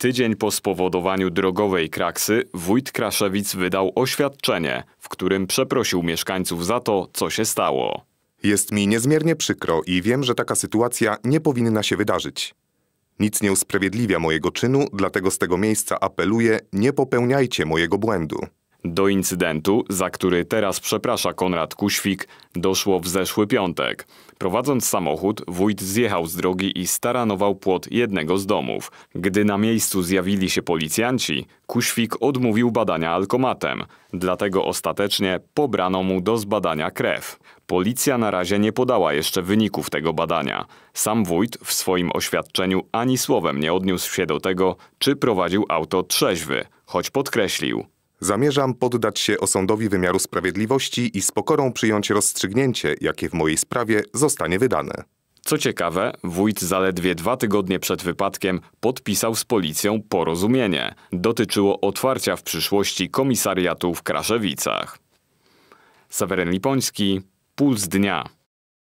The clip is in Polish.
Tydzień po spowodowaniu drogowej kraksy wójt Kraszewic wydał oświadczenie, w którym przeprosił mieszkańców za to, co się stało. Jest mi niezmiernie przykro i wiem, że taka sytuacja nie powinna się wydarzyć. Nic nie usprawiedliwia mojego czynu, dlatego z tego miejsca apeluję, nie popełniajcie mojego błędu. Do incydentu, za który teraz przeprasza Konrad Kuświk, doszło w zeszły piątek. Prowadząc samochód, wójt zjechał z drogi i staranował płot jednego z domów. Gdy na miejscu zjawili się policjanci, Kuświk odmówił badania alkomatem, dlatego ostatecznie pobrano mu do zbadania krew. Policja na razie nie podała jeszcze wyników tego badania. Sam wójt w swoim oświadczeniu ani słowem nie odniósł się do tego, czy prowadził auto trzeźwy, choć podkreślił, Zamierzam poddać się osądowi wymiaru sprawiedliwości i z pokorą przyjąć rozstrzygnięcie, jakie w mojej sprawie zostanie wydane. Co ciekawe, wójt zaledwie dwa tygodnie przed wypadkiem podpisał z policją porozumienie. Dotyczyło otwarcia w przyszłości komisariatu w Kraszewicach. Seweryn Lipoński, Puls Dnia.